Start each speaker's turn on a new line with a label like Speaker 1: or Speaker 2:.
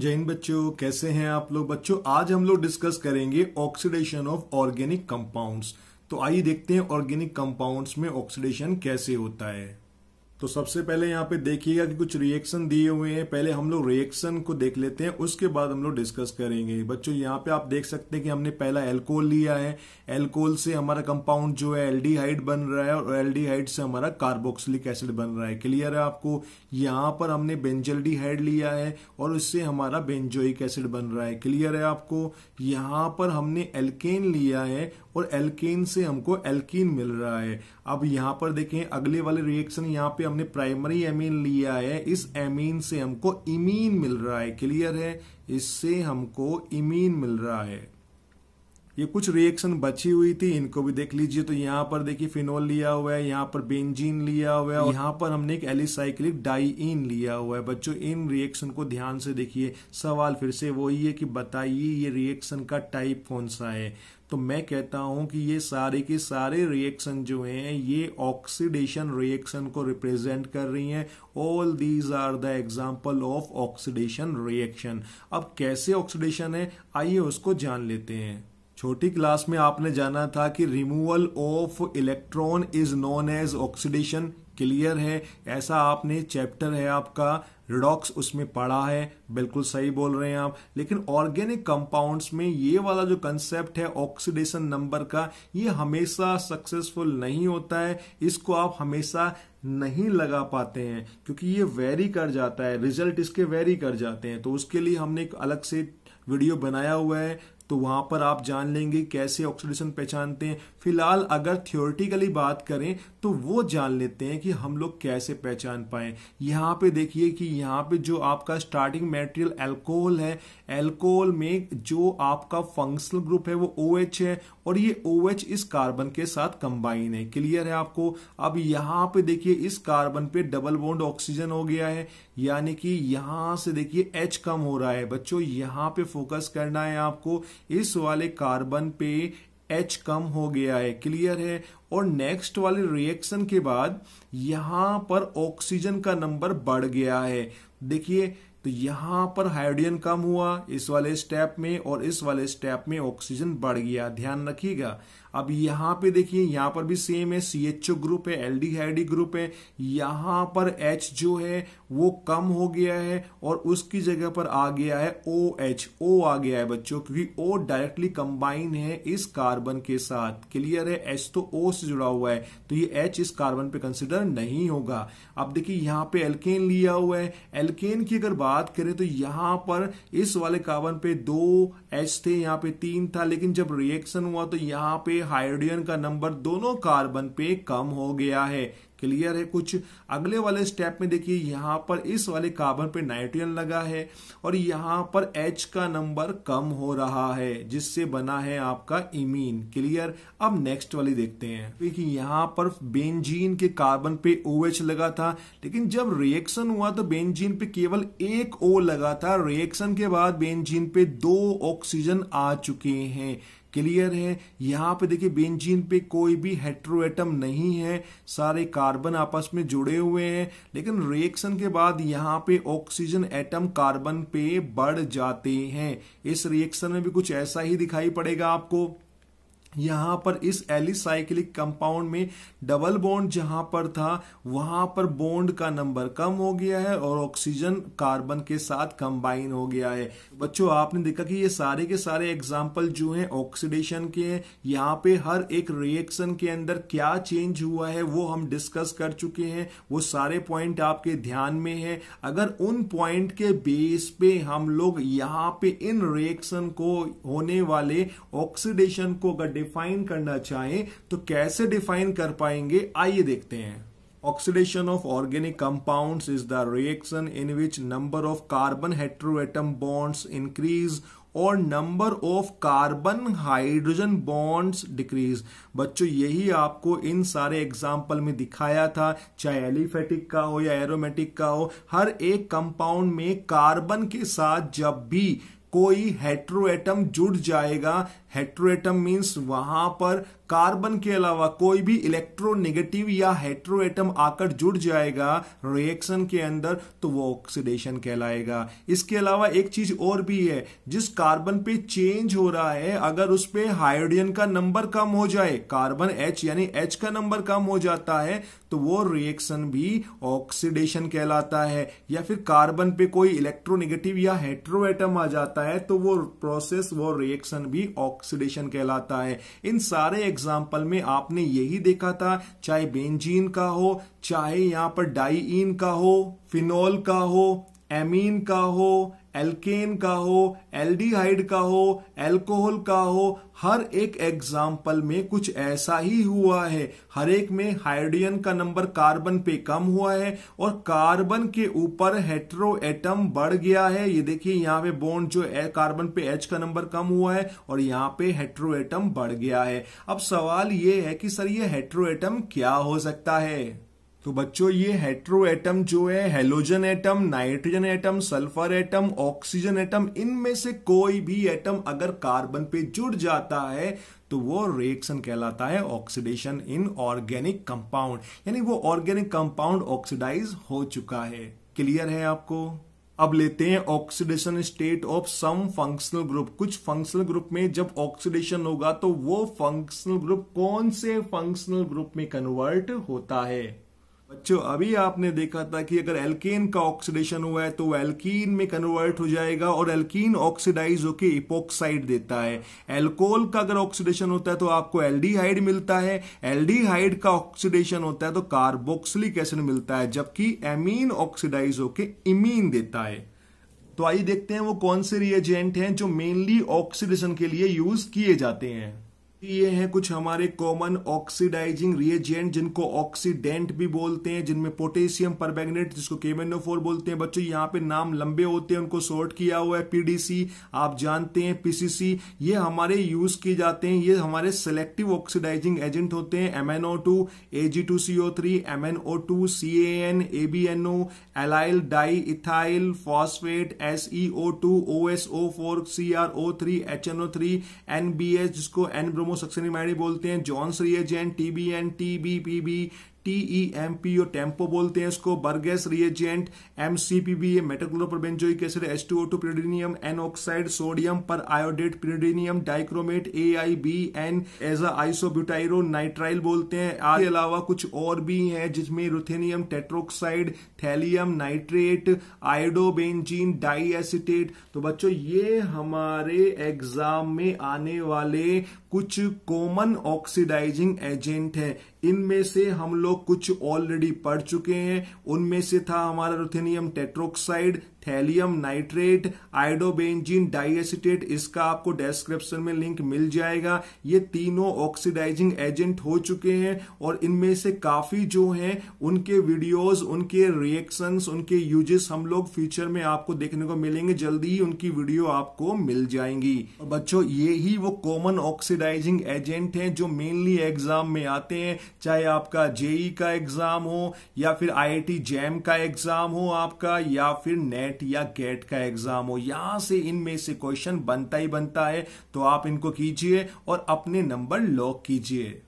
Speaker 1: जैन बच्चों कैसे हैं आप लोग बच्चों आज हम लोग डिस्कस करेंगे ऑक्सीडेशन ऑफ ऑर्गेनिक कंपाउंड्स तो आइए देखते हैं ऑर्गेनिक कंपाउंड्स में ऑक्सीडेशन कैसे होता है तो सबसे पहले यहाँ पे देखिएगा कि कुछ रिएक्शन दिए हुए हैं पहले हम लोग रिएक्शन को देख लेते हैं उसके बाद हम लोग डिस्कस करेंगे बच्चों यहाँ पे आप देख सकते हैं कि हमने पहला एल्कोहल लिया है एल्कोहल से हमारा कंपाउंड जो है एल्डिहाइड बन रहा है और एल्डिहाइड से हमारा कार्बोक्सिलिक एसिड बन रहा है क्लियर है आपको यहाँ पर हमने बेंजल्डिहाइड लिया है और उससे हमारा बेंजोइक एसिड बन रहा है क्लियर है आपको यहाँ पर हमने एल्केन लिया है और एल्केन से हमको एल्कीन मिल रहा है अब यहां पर देखें अगले वाले रिएक्शन यहाँ पे हमने प्राइमरी एमीन लिया है इस एमीन से हमको इमीन मिल रहा है क्लियर है इससे हमको इमीन मिल रहा है ये कुछ रिएक्शन बची हुई थी इनको भी देख लीजिए तो यहाँ पर देखिए फिनोल लिया हुआ है यहाँ पर बेंजीन लिया हुआ है और यहाँ पर हमने एक एलिसाइक्लिक डाईन लिया हुआ है बच्चों इन रिएक्शन को ध्यान से देखिए सवाल फिर से वही है कि बताइए ये रिएक्शन का टाइप कौन सा है तो मैं कहता हूं कि ये सारे के सारे रिएक्शन जो हैं ये ऑक्सीडेशन रिएक्शन को रिप्रेजेंट कर रही हैं all these are the example of oxidation reaction अब कैसे ऑक्सीडेशन है आइए उसको जान लेते हैं छोटी क्लास में आपने जाना था कि removal of electron is known as oxidation clear है ऐसा आपने चैप्टर है आपका रिडॉक्स उसमें पढ़ा है बिल्कुल सही बोल रहे हैं आप लेकिन ऑर्गेनिक कंपाउंड्स में ये वाला जो कंसेप्ट है ऑक्सीडेशन नंबर का ये हमेशा सक्सेसफुल नहीं होता है इसको आप हमेशा नहीं लगा पाते हैं क्योंकि ये वेरी कर जाता है रिजल्ट इसके वेरी कर जाते हैं तो उसके लिए हमने एक अलग से वीडियो बनाया हुआ है तो वहां पर आप जान लेंगे कैसे ऑक्सीडेशन पहचानते हैं फिलहाल अगर थियोरटिकली बात करें तो वो जान लेते हैं कि हम लोग कैसे पहचान पाए यहाँ पे देखिए कि यहाँ पे जो आपका स्टार्टिंग मेटेरियल एल्कोहल है एल्कोहल में जो आपका फंक्शनल ग्रुप है वो ओ OH है और ये ओ OH इस कार्बन के साथ कंबाइन है क्लियर है आपको अब यहाँ पे देखिए इस कार्बन पे डबल बॉन्ड ऑक्सीजन हो गया है यानी कि यहां से देखिए H कम हो रहा है बच्चों यहां पे फोकस करना है आपको इस वाले कार्बन पे एच कम हो गया है क्लियर है और नेक्स्ट वाले रिएक्शन के बाद यहां पर ऑक्सीजन का नंबर बढ़ गया है देखिए तो यहां पर हाइड्रोजन कम हुआ इस वाले स्टेप में और इस वाले स्टेप में ऑक्सीजन बढ़ गया ध्यान रखिएगा अब यहां पे देखिए यहां पर भी सेम है सी एच ओ ग्रुप है एल डी हाइडी ग्रुप है यहां पर एच जो है वो कम हो गया है और उसकी जगह पर आ गया है ओ एच ओ आ गया है बच्चों क्योंकि ओ डायरेक्टली कंबाइन है इस कार्बन के साथ क्लियर है एच तो ओ से जुड़ा हुआ है तो ये एच इस कार्बन पे कंसिडर नहीं होगा अब देखिए यहां पे एल्केन लिया हुआ है एल्केन की अगर बात करें तो यहां पर इस वाले कार्बन पे दो एच थे यहां पे तीन था लेकिन जब रिएक्शन हुआ तो यहां पे हाइड्रोजन का नंबर दोनों कार्बन पे कम हो गया है क्लियर है कुछ अगले वाले स्टेप में देखिए यहाँ पर इस वाले कार्बन पे नाइट्रोजन लगा है और यहाँ पर H का नंबर कम हो रहा है जिससे बना है आपका इमीन क्लियर अब नेक्स्ट वाली देखते हैं देखिए यहाँ पर बेंजीन के कार्बन पे OH लगा था लेकिन जब रिएक्शन हुआ तो बेंजीन पे केवल एक ओ लगा था रिएक्शन के बाद बेंजीन पे दो ऑक्सीजन आ चुके हैं क्लियर है यहाँ पे देखिए बेंजीन पे कोई भी हेट्रोएटम एटम नहीं है सारे कार्बन आपस में जुड़े हुए हैं लेकिन रिएक्शन के बाद यहाँ पे ऑक्सीजन एटम कार्बन पे बढ़ जाते हैं इस रिएक्शन में भी कुछ ऐसा ही दिखाई पड़ेगा आपको यहाँ पर इस एलिसाइक्लिक कंपाउंड में डबल बॉन्ड जहां पर था वहां पर बॉन्ड का नंबर कम हो गया है और ऑक्सीजन कार्बन के साथ कंबाइन हो गया है बच्चों आपने देखा कि ये सारे के सारे एग्जाम्पल जो हैं ऑक्सीडेशन के हैं यहाँ पे हर एक रिएक्शन के अंदर क्या चेंज हुआ है वो हम डिस्कस कर चुके हैं वो सारे पॉइंट आपके ध्यान में है अगर उन पॉइंट के बेस पे हम लोग यहाँ पे इन रिएक्शन को होने वाले ऑक्सीडेशन को अगर डिफाइन करना चाहें तो कैसे डिफाइन कर पाएंगे आइए देखते हैं oxidation of organic compounds is the reaction in which number of carbon heteroatom bonds increase और number of carbon hydrogen bonds decrease बच्चों यही आपको इन सारे एग्जाम्पल में दिखाया था चाहे एलिफेटिक का हो या एरोमेटिक का हो हर एक कंपाउंड में कार्बन के साथ जब भी कोई हेट्रोएटम जुड़ जाएगा हेट्रोएटम मीन्स वहां पर कार्बन के अलावा कोई भी इलेक्ट्रोनेगेटिव या हेट्रोएटम आकर जुड़ जाएगा रिएक्शन के अंदर तो वो ऑक्सीडेशन कहलाएगा इसके अलावा एक चीज और भी है जिस कार्बन पे चेंज हो रहा है अगर उस पर हाइड्रोजन का नंबर कम हो जाए कार्बन एच यानी एच का नंबर कम हो जाता है तो वो रिएक्शन भी ऑक्सीडेशन कहलाता है या फिर कार्बन पे कोई इलेक्ट्रोनेगेटिव या हेट्रोएटम आ जाता है तो वो प्रोसेस वो रिएक्शन भी ऑक्सीडेशन ऑक्सीडेशन कहलाता है इन सारे एग्जाम्पल में आपने यही देखा था चाहे बेंजीन का हो चाहे यहां पर डाईन का हो फिनोल का हो एमीन का हो एल्केन का हो एल्डिहाइड का हो एल्कोहल का हो हर एक एग्जाम्पल में कुछ ऐसा ही हुआ है हर एक में हाइड्रोजन का नंबर कार्बन पे कम हुआ है और कार्बन के ऊपर हेट्रो एटम बढ़ गया है ये देखिए यहाँ पे बॉन्ड जो है कार्बन पे एच का नंबर कम हुआ है और यहाँ पे हेट्रो एटम बढ़ गया है अब सवाल ये है कि सर ये हेट्रो एटम क्या हो सकता है तो बच्चों ये हेट्रो एटम जो है halogen atom nitrogen atom sulphur atom oxygen atom इनमें से कोई भी एटम अगर कार्बन पे जुड़ जाता है तो वो रिएक्शन कहलाता है ऑक्सीडेशन इन ऑर्गेनिक कंपाउंड यानी वो ऑर्गेनिक कंपाउंड ऑक्सीडाइज हो चुका है क्लियर है आपको अब लेते हैं oxidation state of some functional group कुछ फंक्शनल ग्रुप में जब ऑक्सीडेशन होगा तो वो फंक्शनल ग्रुप कौन से फंक्शनल ग्रुप में कन्वर्ट होता है बच्चों अभी आपने देखा था कि अगर एल्केन का ऑक्सीडेशन हुआ है तो वो एल्कीन में कन्वर्ट हो जाएगा और एल्कीन ऑक्सीडाइज होकर इपोक्साइड देता है एल्कोहल का अगर ऑक्सीडेशन होता है तो आपको एल्डिहाइड मिलता है एल्डिहाइड का ऑक्सीडेशन होता है तो कार्बोक्सिलिक एसिड मिलता है जबकि एमीन ऑक्सीडाइज होकर इमीन देता है तो आइए देखते हैं वो कौन से रिएजेंट हैं जो मेनली ऑक्सीडेशन के लिए यूज किए जाते हैं ये हैं कुछ हमारे कॉमन ऑक्सीडाइजिंग रिएजेंट जिनको ऑक्सीडेंट भी बोलते हैं जिनमें पोटेशियम पर जिसको फोर बोलते हैं बच्चों यहाँ पे नाम लंबे होते हैं उनको सॉर्ट किया हुआ है पीडीसी आप जानते हैं पीसीसी ये हमारे यूज किए जाते हैं ये हमारे सेलेक्टिव ऑक्सीडाइजिंग एजेंट होते हैं M N O two A G two C O three M N O two C A N A B N O allyl di ethyl phosphate S E O two O S O four C R O three H N O three N B S जिसको N bromo मैडी बोलते हैं Jones reagent TBN TBPB T E M P O TEMPO बोलते हैं इसको Burgess reagent M C P B ये metachloroperbenzoic acid S two O two pyridinium N oxide sodium periodate pyridinium dichromate A I B N as isobutyronitrile बोलते हैं इसके अलावा कुछ और भी हैं जिसमें ruthenium tetroxide thallium nitrate iodobenzene diacetate तो बच्चों ये हमारे एग्जाम में आने वाले कुछ कॉमन ऑक्सीडाइजिंग एजेंट है इनमें से हम लोग लोग कुछ ऑलरेडी पढ़ चुके हैं उनमें से था हमारा ruthenium tetroxide thallium nitrate iodobenzene diacetate इसका आपको डेस्क्रिप्शन में लिंक मिल जाएगा ये तीनों ऑक्सीडाइजिंग एजेंट हो चुके हैं और इनमें से काफी जो हैं उनके वीडियोस उनके रिएक्शंस उनके यूजेस हम लोग फ्यूचर में आपको देखने को मिलेंगे जल्दी ही उनकी वीडियो आपको मिल जाएंगी और बच्चों ये ही वो कॉमन ऑक्सीडाइजिंग एजेंट है जो मेनली एग्जाम में आते हैं चाहे आपका जेई e का एग्जाम हो या फिर आई आई जैम का एग्जाम हो आपका या फिर नेट नेट या गेट का एग्जाम हो यहां से इनमें से क्वेश्चन बनता ही बनता है तो आप इनको कीजिए और अपने नंबर लॉक कीजिए